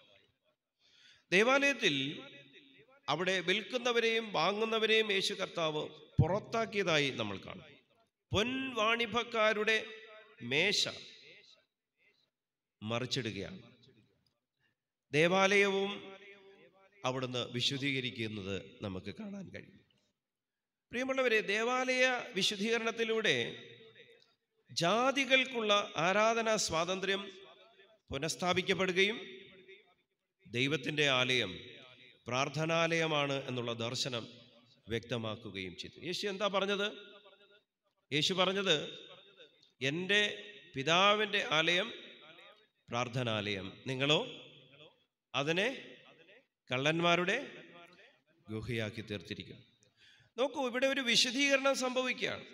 ദേവാലയത്തിൽ അവിടെ വിൽക്കുന്നവരെയും വാങ്ങുന്നവരെയും യേശു കർത്താവ് പുറത്താക്കിയതായി നമ്മൾ കാണും പൊൻവാണിഭക്കാരുടെ മേശ മറിച്ചിടുകയാണ് ദേവാലയവും അവിടുന്ന് വിശുദ്ധീകരിക്കുന്നത് നമുക്ക് കാണാൻ കഴിയും പ്രിയമുള്ളവരെ ദേവാലയ വിശുദ്ധീകരണത്തിലൂടെ ജാതികൾക്കുള്ള ആരാധനാ സ്വാതന്ത്ര്യം പുനഃസ്ഥാപിക്കപ്പെടുകയും ദൈവത്തിൻ്റെ ആലയം പ്രാർത്ഥനാലയമാണ് എന്നുള്ള ദർശനം വ്യക്തമാക്കുകയും ചെയ്തു യേശു എന്താ പറഞ്ഞത് യേശു പറഞ്ഞത് എൻ്റെ പിതാവിൻ്റെ ആലയം പ്രാർത്ഥനാലയം നിങ്ങളോ അതിനെ കള്ളന്മാരുടെ ഗുഹയാക്കി തീർത്തിരിക്കുന്നു നോക്കൂ ഇവിടെ ഒരു വിശദീകരണം സംഭവിക്കുകയാണ്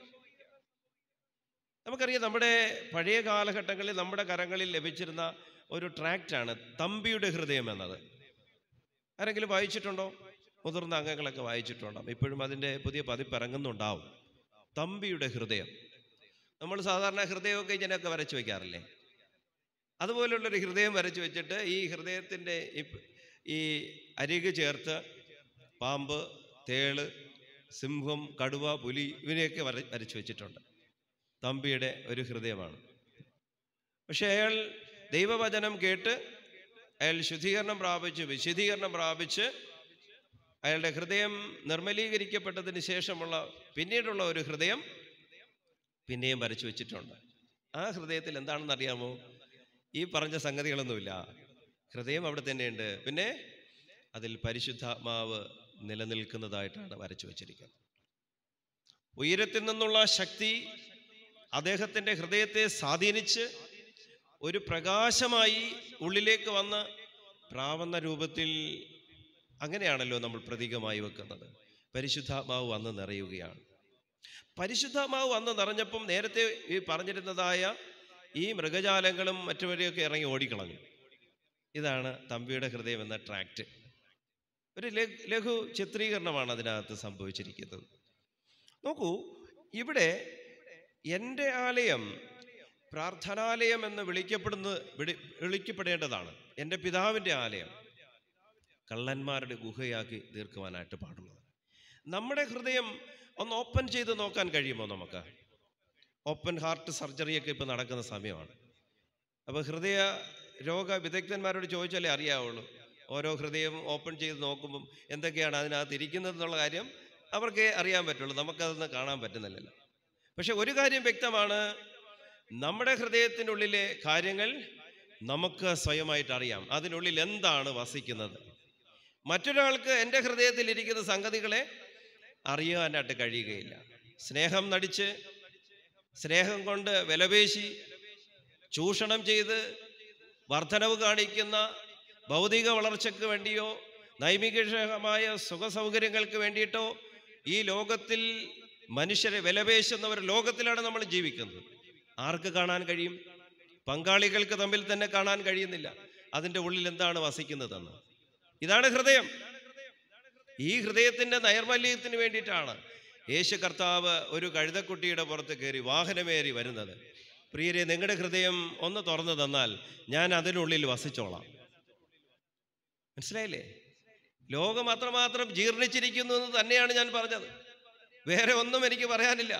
നമുക്കറിയാം നമ്മുടെ പഴയ കാലഘട്ടങ്ങളിൽ നമ്മുടെ കരങ്ങളിൽ ലഭിച്ചിരുന്ന ഒരു ട്രാക്റ്റാണ് തമ്പിയുടെ ഹൃദയം എന്നത് ആരെങ്കിലും വായിച്ചിട്ടുണ്ടോ മുതിർന്ന അംഗങ്ങളൊക്കെ വായിച്ചിട്ടുണ്ടാവും ഇപ്പോഴും അതിൻ്റെ പുതിയ പതിപ്പ് ഇറങ്ങുന്നുണ്ടാവും തമ്പിയുടെ ഹൃദയം നമ്മൾ സാധാരണ ഹൃദയമൊക്കെ ഇങ്ങനെയൊക്കെ വരച്ചു വയ്ക്കാറില്ലേ അതുപോലുള്ളൊരു ഹൃദയം വരച്ചു വെച്ചിട്ട് ഈ ഹൃദയത്തിൻ്റെ ഈ അരിക് ചേർത്ത് പാമ്പ് തേള് സിംഹം കടുവ പുലി ഇവരെയൊക്കെ വര വരച്ചു വെച്ചിട്ടുണ്ട് തമ്പിയുടെ ഒരു ഹൃദയമാണ് പക്ഷെ അയാൾ ദൈവവചനം കേട്ട് അയാൾ ശുദ്ധീകരണം പ്രാപിച്ച് വിശുദ്ധീകരണം പ്രാപിച്ച് അയാളുടെ ഹൃദയം നിർമ്മലീകരിക്കപ്പെട്ടതിന് ശേഷമുള്ള പിന്നീടുള്ള ഒരു ഹൃദയം പിന്നെയും വരച്ചു വെച്ചിട്ടുണ്ട് ആ ഹൃദയത്തിൽ എന്താണെന്ന് അറിയാമോ ഈ പറഞ്ഞ സംഗതികളൊന്നുമില്ല ഹൃദയം അവിടെ തന്നെയുണ്ട് പിന്നെ അതിൽ പരിശുദ്ധാത്മാവ് നിലനിൽക്കുന്നതായിട്ടാണ് വരച്ചു വച്ചിരിക്കുന്നത് ഉയരത്തിൽ നിന്നുള്ള ശക്തി അദ്ദേഹത്തിൻ്റെ ഹൃദയത്തെ സ്വാധീനിച്ച് ഒരു പ്രകാശമായി ഉള്ളിലേക്ക് വന്ന് പ്രാവണ രൂപത്തിൽ അങ്ങനെയാണല്ലോ നമ്മൾ പ്രതീകമായി വെക്കുന്നത് പരിശുദ്ധാത്മാവ് വന്ന് നിറയുകയാണ് പരിശുദ്ധാത്മാവ് വന്ന് നിറഞ്ഞപ്പം നേരത്തെ ഈ പറഞ്ഞിരുന്നതായ ഈ മൃഗജാലങ്ങളും മറ്റുവരെയൊക്കെ ഇറങ്ങി ഓടിക്കളഞ്ഞു ഇതാണ് തമ്പിയുടെ ഹൃദയം എന്ന ട്രാക്ട് ഒരു ലഘു ചിത്രീകരണമാണ് അതിനകത്ത് സംഭവിച്ചിരിക്കുന്നത് നോക്കൂ ഇവിടെ എൻ്റെ ആലയം പ്രാർത്ഥനാലയം എന്ന് വിളിക്കപ്പെടുന്നത് വിളിക്കപ്പെടേണ്ടതാണ് എൻ്റെ പിതാവിൻ്റെ ആലയം കള്ളന്മാരുടെ ഗുഹയാക്കി തീർക്കുവാനായിട്ട് പാടുള്ളത് നമ്മുടെ ഹൃദയം ഒന്ന് ഓപ്പൺ ചെയ്ത് നോക്കാൻ കഴിയുമോ നമുക്ക് ഓപ്പൺ ഹാർട്ട് സർജറിയൊക്കെ ഇപ്പോൾ നടക്കുന്ന സമയമാണ് അപ്പോൾ ഹൃദയ രോഗ വിദഗ്ധന്മാരോട് ചോദിച്ചാലേ അറിയാവുള്ളൂ ഓരോ ഹൃദയവും ഓപ്പൺ ചെയ്ത് നോക്കുമ്പം എന്തൊക്കെയാണ് അതിനകത്ത് ഇരിക്കുന്നത് എന്നുള്ള കാര്യം അവർക്ക് അറിയാൻ പറ്റുള്ളൂ നമുക്കതൊന്ന് കാണാൻ പറ്റുന്നില്ലല്ലോ പക്ഷെ ഒരു കാര്യം വ്യക്തമാണ് നമ്മുടെ ഹൃദയത്തിനുള്ളിലെ കാര്യങ്ങൾ നമുക്ക് സ്വയമായിട്ട് അറിയാം അതിനുള്ളിൽ എന്താണ് വസിക്കുന്നത് മറ്റൊരാൾക്ക് എൻ്റെ ഹൃദയത്തിലിരിക്കുന്ന സംഗതികളെ അറിയുവാനായിട്ട് കഴിയുകയില്ല സ്നേഹം നടിച്ച് സ്നേഹം കൊണ്ട് വിലപേശി ചൂഷണം ചെയ്ത് വർധനവ് കാണിക്കുന്ന ഭൗതിക വളർച്ചയ്ക്ക് വേണ്ടിയോ നൈമികമായ സുഖ സൗകര്യങ്ങൾക്ക് വേണ്ടിയിട്ടോ ഈ ലോകത്തിൽ മനുഷ്യരെ വിലപേശുന്ന ഒരു ലോകത്തിലാണ് നമ്മൾ ജീവിക്കുന്നത് ആർക്ക് കാണാൻ കഴിയും പങ്കാളികൾക്ക് തമ്മിൽ തന്നെ കാണാൻ കഴിയുന്നില്ല അതിൻ്റെ ഉള്ളിൽ എന്താണ് വസിക്കുന്നതെന്ന് ഇതാണ് ഹൃദയം ഈ ഹൃദയത്തിൻ്റെ നൈർമല്യത്തിന് വേണ്ടിയിട്ടാണ് യേശു കർത്താവ് ഒരു കഴുതക്കുട്ടിയുടെ പുറത്ത് കയറി വാഹനമേറി വരുന്നത് പ്രിയരെ നിങ്ങളുടെ ഹൃദയം ഒന്ന് തുറന്നു തന്നാൽ ഞാൻ അതിനുള്ളിൽ വസിച്ചോളാം മനസ്സിലായില്ലേ ലോകം അത്രമാത്രം ജീർണിച്ചിരിക്കുന്നു എന്ന് തന്നെയാണ് ഞാൻ പറഞ്ഞത് വേറെ ഒന്നും എനിക്ക് പറയാനില്ല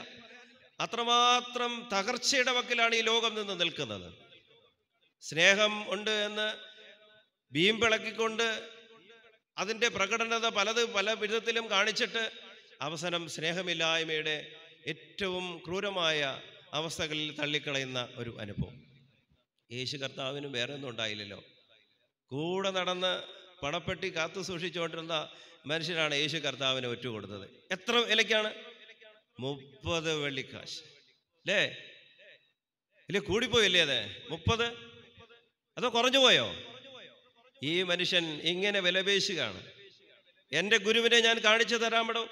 അത്രമാത്രം തകർച്ചയുടെ വക്കിലാണ് ഈ ലോകം നിന്ന് നിൽക്കുന്നത് സ്നേഹം ഉണ്ട് എന്ന് ഭീം പിളക്കിക്കൊണ്ട് അതിൻ്റെ പ്രകടനത പലത് പല വിധത്തിലും കാണിച്ചിട്ട് അവസാനം സ്നേഹമില്ലായ്മയുടെ ഏറ്റവും ക്രൂരമായ അവസ്ഥകളിൽ തള്ളിക്കളയുന്ന ഒരു അനുഭവം യേശു കർത്താവിനും വേറെ ഒന്നും ഉണ്ടായില്ലല്ലോ കൂടെ നടന്ന് പണപ്പെട്ടി കാത്തു സൂക്ഷിച്ചുകൊണ്ടിരുന്ന മനുഷ്യനാണ് യേശു കർത്താവിനെ കൊടുത്തത് എത്ര വിലയ്ക്കാണ് മുപ്പത് വെള്ളിക്കാശ് അല്ലേ ഇല്ല കൂടിപ്പോയില്ലേ അതെ മുപ്പത് അതോ കുറഞ്ഞു പോയോ ഈ മനുഷ്യൻ ഇങ്ങനെ വിലപേശുകയാണ് എൻ്റെ ഗുരുവിനെ ഞാൻ കാണിച്ചു തരാമടോ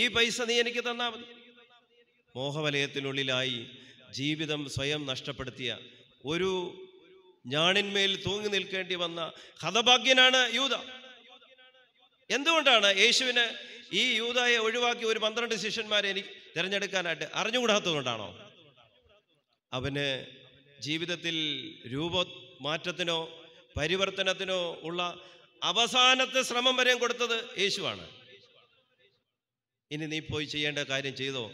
ഈ പൈസ നീ എനിക്ക് തന്നാ മതി മോഹവലയത്തിനുള്ളിലായി ജീവിതം സ്വയം നഷ്ടപ്പെടുത്തിയ ഒരു ഞാണിന്മേൽ തൂങ്ങി നിൽക്കേണ്ടി വന്ന ഹതഭാഗ്യനാണ് യൂത എന്തുകൊണ്ടാണ് യേശുവിന് ഈ യൂതയെ ഒഴിവാക്കി ഒരു പന്ത്രണ്ട് ശിഷ്യന്മാരെ എനിക്ക് തിരഞ്ഞെടുക്കാനായിട്ട് അറിഞ്ഞുകൂടാത്തതുകൊണ്ടാണോ അവന് ജീവിതത്തിൽ രൂപ മാറ്റത്തിനോ പരിവർത്തനത്തിനോ ഉള്ള അവസാനത്തെ ശ്രമം വരെയും കൊടുത്തത് യേശുവാണ് ഇനി നീ പോയി ചെയ്യേണ്ട കാര്യം ചെയ്തോ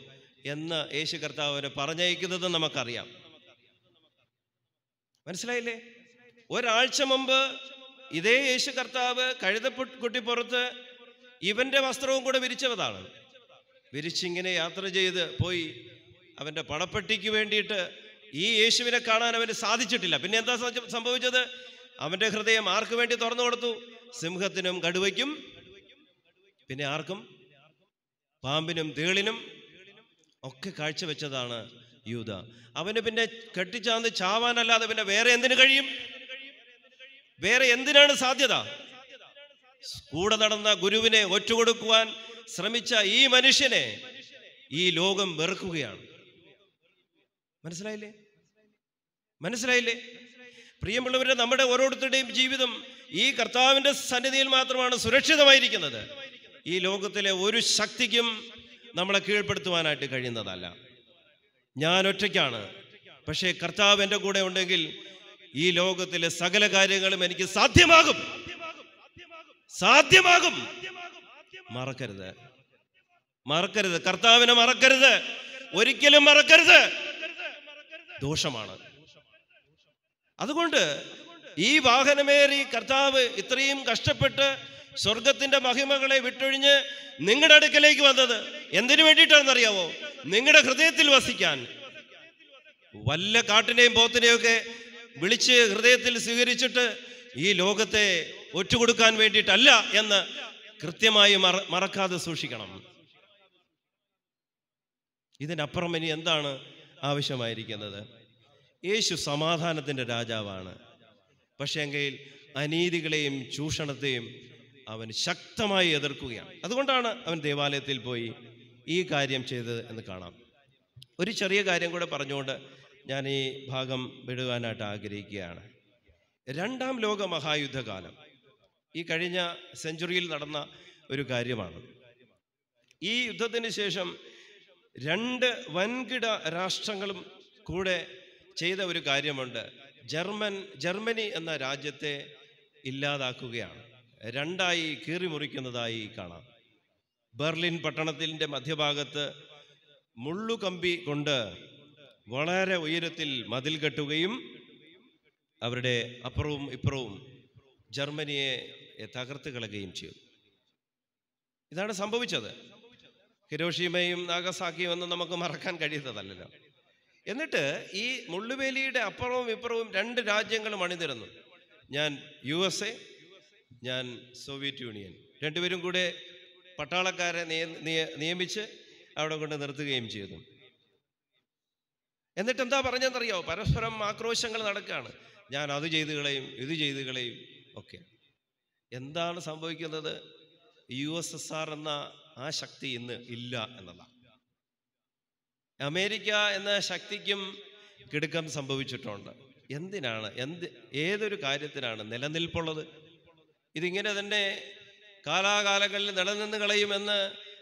എന്ന് യേശു കർത്താവ് അവരെ പറഞ്ഞയക്കുന്നത് നമുക്കറിയാം മനസ്സിലായില്ലേ ഒരാഴ്ച മുമ്പ് ഇതേ യേശു കർത്താവ് കഴുതക്കുട്ടിപ്പുറത്ത് ഇവന്റെ വസ്ത്രവും കൂടെ വിരിച്ചതാണ് വിരിച്ചിങ്ങനെ യാത്ര ചെയ്ത് പോയി അവൻ്റെ പടപ്പെട്ടിക്ക് വേണ്ടിയിട്ട് ഈ യേശുവിനെ കാണാൻ അവന് സാധിച്ചിട്ടില്ല പിന്നെ എന്താ സംഭവിച്ചത് അവന്റെ ഹൃദയം ആർക്ക് വേണ്ടി തുറന്നു കൊടുത്തു സിംഹത്തിനും കടുവയ്ക്കും പിന്നെ ആർക്കും പാമ്പിനും തേളിനും ഒക്കെ കാഴ്ചവെച്ചതാണ് യൂത അവന് പിന്നെ കെട്ടിച്ചാന്ന് ചാവാനല്ലാതെ പിന്നെ വേറെ എന്തിനു കഴിയും വേറെ എന്തിനാണ് സാധ്യത കൂടെ നടന്ന ഗുരുവിനെ ഒറ്റുകൊടുക്കുവാൻ ശ്രമിച്ച ഈ മനുഷ്യനെ ഈ ലോകം വെറുക്കുകയാണ് മനസ്സിലായില്ലേ മനസ്സിലായില്ലേ പ്രിയമുള്ളവരെ നമ്മുടെ ഓരോരുത്തരുടെയും ജീവിതം ഈ കർത്താവിൻ്റെ സന്നിധിയിൽ മാത്രമാണ് സുരക്ഷിതമായിരിക്കുന്നത് ഈ ലോകത്തിലെ ഒരു ശക്തിക്കും നമ്മളെ കീഴ്പ്പെടുത്തുവാനായിട്ട് കഴിയുന്നതല്ല ഞാൻ ഒറ്റയ്ക്കാണ് പക്ഷേ കർത്താവ് എൻ്റെ കൂടെ ഉണ്ടെങ്കിൽ ഈ ലോകത്തിലെ സകല കാര്യങ്ങളും എനിക്ക് സാധ്യമാകും സാധ്യമാകും മറക്കരുത് മറക്കരുത് കർത്താവിനെ മറക്കരുത് ഒരിക്കലും മറക്കരുത് ദോഷമാണ് അതുകൊണ്ട് ഈ വാഹനമേറി കർത്താവ് ഇത്രയും കഷ്ടപ്പെട്ട് സ്വർഗത്തിന്റെ മഹിമകളെ വിട്ടൊഴിഞ്ഞ് നിങ്ങളുടെ അടുക്കലേക്ക് വന്നത് എന്തിനു വേണ്ടിയിട്ടാണെന്നറിയാവോ നിങ്ങളുടെ ഹൃദയത്തിൽ വസിക്കാൻ വല്ല കാട്ടിനെയും പോത്തിനെയും ഒക്കെ വിളിച്ച് ഹൃദയത്തിൽ സ്വീകരിച്ചിട്ട് ഈ ലോകത്തെ ഒറ്റുകൊടുക്കാൻ വേണ്ടിയിട്ടല്ല എന്ന് കൃത്യമായി മറക്കാതെ സൂക്ഷിക്കണം ഇതിനപ്പുറം ഇനി എന്താണ് ആവശ്യമായിരിക്കുന്നത് യേശു സമാധാനത്തിൻ്റെ രാജാവാണ് പക്ഷേ എങ്കിൽ അനീതികളെയും ചൂഷണത്തെയും അവൻ ശക്തമായി എതിർക്കുകയാണ് അതുകൊണ്ടാണ് അവൻ ദേവാലയത്തിൽ പോയി ഈ കാര്യം ചെയ്തത് എന്ന് കാണാം ഒരു ചെറിയ കാര്യം കൂടെ പറഞ്ഞുകൊണ്ട് ഞാൻ ഈ ഭാഗം വിടുവാനായിട്ട് ആഗ്രഹിക്കുകയാണ് രണ്ടാം ലോക മഹായുദ്ധകാലം ഈ കഴിഞ്ഞ സെഞ്ചുറിയിൽ നടന്ന ഒരു കാര്യമാണ് ഈ യുദ്ധത്തിന് ശേഷം രണ്ട് വൻകിട രാഷ്ട്രങ്ങളും കൂടെ ചെയ്ത ഒരു കാര്യമുണ്ട് ജർമ്മൻ ജർമ്മനി എന്ന രാജ്യത്തെ ഇല്ലാതാക്കുകയാണ് രണ്ടായി കീറിമുറിക്കുന്നതായി കാണാം ബെർലിൻ പട്ടണത്തിൻ്റെ മധ്യഭാഗത്ത് മുള്ളുകമ്പി കൊണ്ട് വളരെ ഉയരത്തിൽ മതിൽ കെട്ടുകയും അവരുടെ അപ്പുറവും ഇപ്പുറവും ജർമ്മനിയെ തകർത്ത് കളയുകയും ചെയ്തു ഇതാണ് സംഭവിച്ചത് ഹിരോഷിമയും നാഗസാക്കിയും എന്ന് നമുക്ക് മറക്കാൻ കഴിയുന്നതല്ലല്ലോ എന്നിട്ട് ഈ മുള്ളുവേലിയുടെ അപ്പുറവും ഇപ്പുറവും രണ്ട് രാജ്യങ്ങളും അണിനിരന്നു ഞാൻ യു എസ് എ ഞാൻ സോവിയറ്റ് യൂണിയൻ രണ്ടുപേരും കൂടെ പട്ടാളക്കാരെ നിയമിച്ച് അവിടെ കൊണ്ട് നിർത്തുകയും ചെയ്തു എന്നിട്ട് എന്താ പറഞ്ഞെന്നറിയോ പരസ്പരം ആക്രോശങ്ങൾ നടക്കുകയാണ് ഞാൻ അത് ചെയ്തു കളയും ഇത് ചെയ്തു കളയും ഒക്കെ എന്താണ് സംഭവിക്കുന്നത് യു എസ് എസ് ആർ എന്ന ആ ശക്തി ഇന്ന് ഇല്ല എന്നതാണ് അമേരിക്ക എന്ന ശക്തിക്കും കിടുക്കം സംഭവിച്ചിട്ടുണ്ട് എന്തിനാണ് എന്ത് ഏതൊരു കാര്യത്തിനാണ് നിലനിൽപ്പുള്ളത് ഇതിങ്ങനെ തന്നെ കാലാകാലങ്ങളിൽ നിലനിന്ന് കളയുമെന്ന്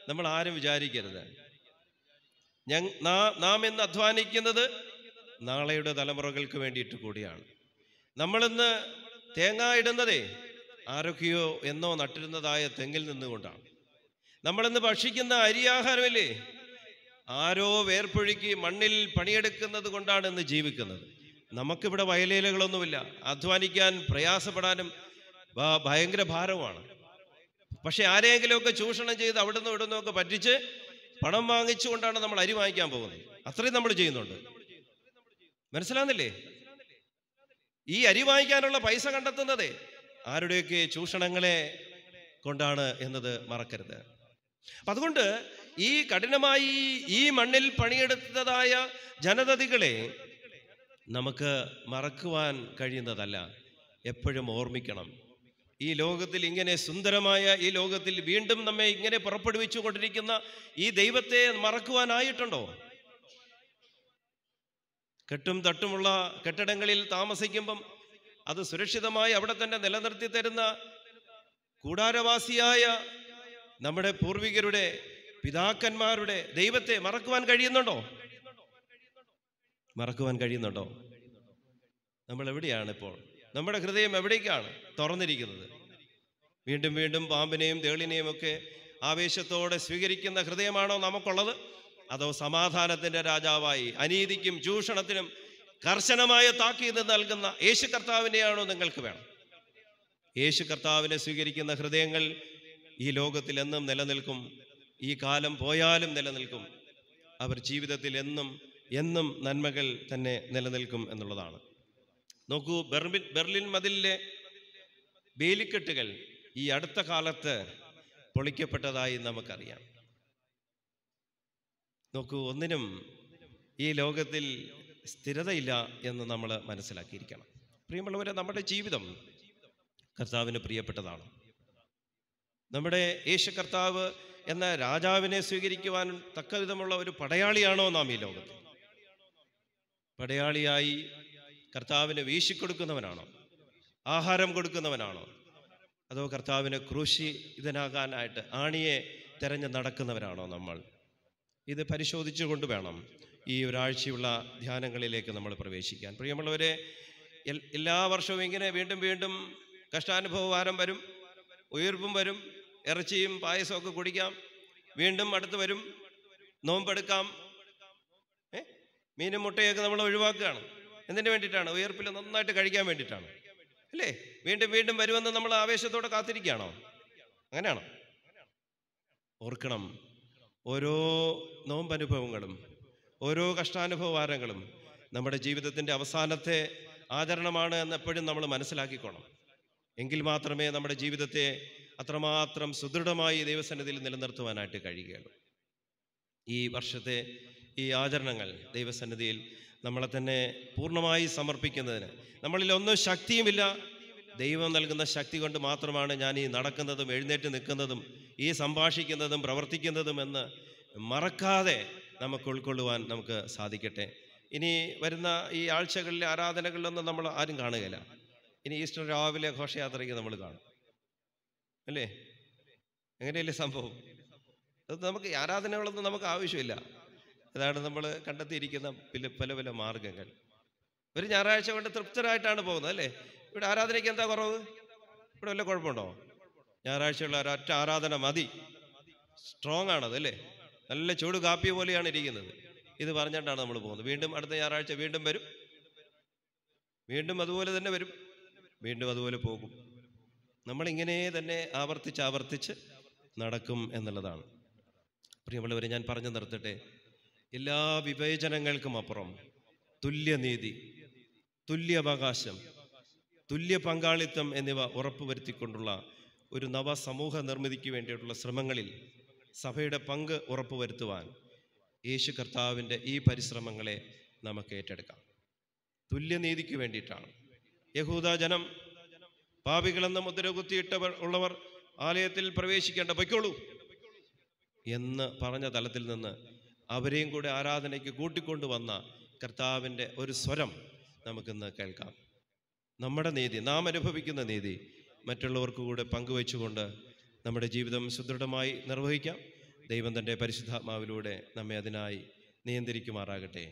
നമ്മൾ ആരും വിചാരിക്കരുത് ഞങ്ങ നാം ഇന്ന് അധ്വാനിക്കുന്നത് നാളെയുടെ തലമുറകൾക്ക് വേണ്ടിയിട്ട് കൂടിയാണ് നമ്മളിന്ന് തേങ്ങ ഇടുന്നതേ ആരൊക്കെയോ എന്നോ നട്ടിരുന്നതായ തെങ്ങിൽ നിന്നുകൊണ്ടാണ് നമ്മളിന്ന് ഭക്ഷിക്കുന്ന അരിയാഹാരമില്ലേ ആരോ വേർപ്പൊഴുക്കി മണ്ണിൽ പണിയെടുക്കുന്നത് കൊണ്ടാണ് ഇന്ന് ജീവിക്കുന്നത് നമുക്കിവിടെ വയലേലകളൊന്നുമില്ല അധ്വാനിക്കാൻ പ്രയാസപ്പെടാനും ഭയങ്കര ഭാരമാണ് പക്ഷെ ഒക്കെ ചൂഷണം ചെയ്ത് അവിടുന്ന് ഇവിടുന്ന് ഒക്കെ പറ്റിച്ച് പണം വാങ്ങിച്ചുകൊണ്ടാണ് നമ്മൾ അരി വാങ്ങിക്കാൻ പോകുന്നത് അത്രയും നമ്മൾ ചെയ്യുന്നുണ്ട് മനസ്സിലാകുന്നില്ലേ ഈ അരി വാങ്ങിക്കാനുള്ള പൈസ കണ്ടെത്തുന്നതേ ആരുടെയൊക്കെ ചൂഷണങ്ങളെ കൊണ്ടാണ് എന്നത് മറക്കരുത് അപ്പം അതുകൊണ്ട് ഈ കഠിനമായി ഈ മണ്ണിൽ പണിയെടുത്തതായ ജനതതികളെ നമുക്ക് മറക്കുവാൻ കഴിയുന്നതല്ല എപ്പോഴും ഓർമ്മിക്കണം ഈ ലോകത്തിൽ ഇങ്ങനെ സുന്ദരമായ ഈ ലോകത്തിൽ വീണ്ടും നമ്മെ ഇങ്ങനെ പുറപ്പെടുവിച്ചു കൊണ്ടിരിക്കുന്ന ഈ ദൈവത്തെ മറക്കുവാനായിട്ടുണ്ടോ കെട്ടും തട്ടുമുള്ള കെട്ടിടങ്ങളിൽ താമസിക്കുമ്പം അത് സുരക്ഷിതമായി അവിടെ തന്നെ നിലനിർത്തി തരുന്ന കൂടാരവാസിയായ നമ്മുടെ പൂർവികരുടെ പിതാക്കന്മാരുടെ ദൈവത്തെ മറക്കുവാൻ കഴിയുന്നുണ്ടോ മറക്കുവാൻ കഴിയുന്നുണ്ടോ നമ്മൾ എവിടെയാണ് ഇപ്പോൾ നമ്മുടെ ഹൃദയം എവിടേക്കാണ് തുറന്നിരിക്കുന്നത് വീണ്ടും വീണ്ടും പാമ്പിനെയും തേളിനെയും ഒക്കെ ആവേശത്തോടെ സ്വീകരിക്കുന്ന ഹൃദയമാണോ നമുക്കുള്ളത് അതോ സമാധാനത്തിൻ്റെ രാജാവായി അനീതിക്കും ചൂഷണത്തിനും കർശനമായ താക്കീത് നൽകുന്ന യേശു കർത്താവിനെയാണോ നിങ്ങൾക്ക് വേണം യേശു കർത്താവിനെ സ്വീകരിക്കുന്ന ഹൃദയങ്ങൾ ഈ ലോകത്തിൽ എന്നും നിലനിൽക്കും ഈ കാലം പോയാലും നിലനിൽക്കും അവർ ജീവിതത്തിൽ എന്നും എന്നും നന്മകൾ തന്നെ നിലനിൽക്കും എന്നുള്ളതാണ് നോക്കൂ ബെർമിൻ ബെർലിൻ മതിലിലെ വേലിക്കെട്ടുകൾ ഈ അടുത്ത കാലത്ത് പൊളിക്കപ്പെട്ടതായി നമുക്കറിയാം നോക്കൂ ഒന്നിനും ഈ ലോകത്തിൽ സ്ഥിരതയില്ല എന്ന് നമ്മൾ മനസ്സിലാക്കിയിരിക്കണം പ്രിയമുള്ളവരെ നമ്മുടെ ജീവിതം കർത്താവിന് പ്രിയപ്പെട്ടതാണ് നമ്മുടെ യേശു കർത്താവ് എന്ന രാജാവിനെ സ്വീകരിക്കുവാൻ തക്കവിധമുള്ള ഒരു പടയാളിയാണോ നാം ഈ ലോകത്ത് പടയാളിയായി കർത്താവിനെ വീശിക്കൊടുക്കുന്നവനാണോ ആഹാരം കൊടുക്കുന്നവനാണോ അതോ കർത്താവിനെ ക്രൂശി ഇതിനാകാനായിട്ട് ആണിയെ തിരഞ്ഞ് നടക്കുന്നവരാണോ നമ്മൾ ഇത് കൊണ്ട് വേണം ഈ ഒരാഴ്ചയുള്ള ധ്യാനങ്ങളിലേക്ക് നമ്മൾ പ്രവേശിക്കാൻ പ്രിയമുള്ളവരെ എല്ലാ വർഷവും ഇങ്ങനെ വീണ്ടും വീണ്ടും കഷ്ടാനുഭവ വാരം വരും ഉയർപ്പും വരും ഇറച്ചിയും പായസമൊക്കെ കുടിക്കാം വീണ്ടും അടുത്ത് വരും നോമ്പെടുക്കാം ഏ മീനും മുട്ടയൊക്കെ നമ്മൾ ഒഴിവാക്കുകയാണ് എന്തിനു വേണ്ടിയിട്ടാണ് ഉയർപ്പിൽ നന്നായിട്ട് കഴിക്കാൻ വേണ്ടിയിട്ടാണ് അല്ലേ വീണ്ടും വീണ്ടും വരുമെന്ന് നമ്മൾ ആവേശത്തോടെ കാത്തിരിക്കുകയാണോ അങ്ങനെയാണോ ഓർക്കണം ഓരോ നോമ്പനുഭവങ്ങളും ഓരോ കഷ്ടാനുഭവകാരങ്ങളും നമ്മുടെ ജീവിതത്തിൻ്റെ അവസാനത്തെ ആചരണമാണ് എന്ന് എപ്പോഴും നമ്മൾ മനസ്സിലാക്കിക്കോണം എങ്കിൽ മാത്രമേ നമ്മുടെ ജീവിതത്തെ അത്രമാത്രം സുദൃഢമായി ദൈവസന്നിധിയിൽ നിലനിർത്തുവാനായിട്ട് കഴിയുകയുള്ളൂ ഈ വർഷത്തെ ഈ ആചരണങ്ങൾ ദൈവസന്നിധിയിൽ നമ്മളെ തന്നെ പൂർണ്ണമായി സമർപ്പിക്കുന്നതിന് നമ്മളിൽ ഒന്നും ശക്തിയുമില്ല ദൈവം നൽകുന്ന ശക്തി കൊണ്ട് മാത്രമാണ് ഞാൻ ഈ നടക്കുന്നതും എഴുന്നേറ്റ് നിൽക്കുന്നതും ഈ സംഭാഷിക്കുന്നതും പ്രവർത്തിക്കുന്നതും എന്ന് മറക്കാതെ നമുക്ക് ഉൾക്കൊള്ളുവാൻ നമുക്ക് സാധിക്കട്ടെ ഇനി വരുന്ന ഈ ആഴ്ചകളിലെ ആരാധനകളിലൊന്നും നമ്മൾ ആരും കാണുകയില്ല ഇനി ഈസ്റ്റർ രാവിലെ ഘോഷയാത്രയ്ക്ക് നമ്മൾ കാണും അല്ലേ അങ്ങനെയല്ലേ സംഭവം അത് നമുക്ക് ആരാധനകളൊന്നും നമുക്ക് ആവശ്യമില്ല അതാണ് നമ്മൾ കണ്ടെത്തിയിരിക്കുന്ന പല പല പല മാർഗങ്ങൾ ഒരു ഞായറാഴ്ച കൊണ്ട് തൃപ്തരായിട്ടാണ് പോകുന്നത് അല്ലേ ഇവിടെ ആരാധനയ്ക്ക് എന്താ കുറവ് ഇവിടെ വല്ല കുഴപ്പമുണ്ടോ ഞായറാഴ്ചയുള്ള ഒറ്റ ആരാധന മതി സ്ട്രോങ് ആണത് അല്ലേ നല്ല ചൂട് കാപ്പി പോലെയാണ് ഇരിക്കുന്നത് ഇത് പറഞ്ഞിട്ടാണ് നമ്മൾ പോകുന്നത് വീണ്ടും അടുത്ത ഞായറാഴ്ച വീണ്ടും വരും വീണ്ടും അതുപോലെ തന്നെ വരും വീണ്ടും അതുപോലെ പോകും നമ്മളിങ്ങനെ തന്നെ ആവർത്തിച്ച് ആവർത്തിച്ച് നടക്കും എന്നുള്ളതാണ് പ്രിയമുള്ളവരെ ഞാൻ പറഞ്ഞു നിർത്തട്ടെ എല്ലാ വിവേചനങ്ങൾക്കും അപ്പുറം തുല്യനീതി തുല്യാവകാശം തുല്യ പങ്കാളിത്തം എന്നിവ ഉറപ്പുവരുത്തിക്കൊണ്ടുള്ള ഒരു നവ സമൂഹ നിർമ്മിതിക്ക് വേണ്ടിയിട്ടുള്ള ശ്രമങ്ങളിൽ സഭയുടെ പങ്ക് ഉറപ്പുവരുത്തുവാൻ യേശു കർത്താവിൻ്റെ ഈ പരിശ്രമങ്ങളെ നമുക്ക് ഏറ്റെടുക്കാം തുല്യനീതിക്ക് വേണ്ടിയിട്ടാണ് യഹൂദ ജനം പാപികളെന്ന മുദ്ര കുത്തിയിട്ടവർ ഉള്ളവർ ആലയത്തിൽ പ്രവേശിക്കേണ്ട പൊയ്ക്കോളൂ എന്ന് പറഞ്ഞ തലത്തിൽ നിന്ന് അവരെയും കൂടെ ആരാധനയ്ക്ക് കൂട്ടിക്കൊണ്ടു വന്ന കർത്താവിൻ്റെ ഒരു സ്വരം നമുക്കിന്ന് കേൾക്കാം നമ്മുടെ നീതി നാം അനുഭവിക്കുന്ന നീതി മറ്റുള്ളവർക്ക് കൂടെ പങ്കുവെച്ചുകൊണ്ട് നമ്മുടെ ജീവിതം സുദൃഢമായി നിർവഹിക്കാം ദൈവം തൻ്റെ പരിശുദ്ധാത്മാവിലൂടെ നമ്മെ അതിനായി നിയന്ത്രിക്കുമാറാകട്ടെ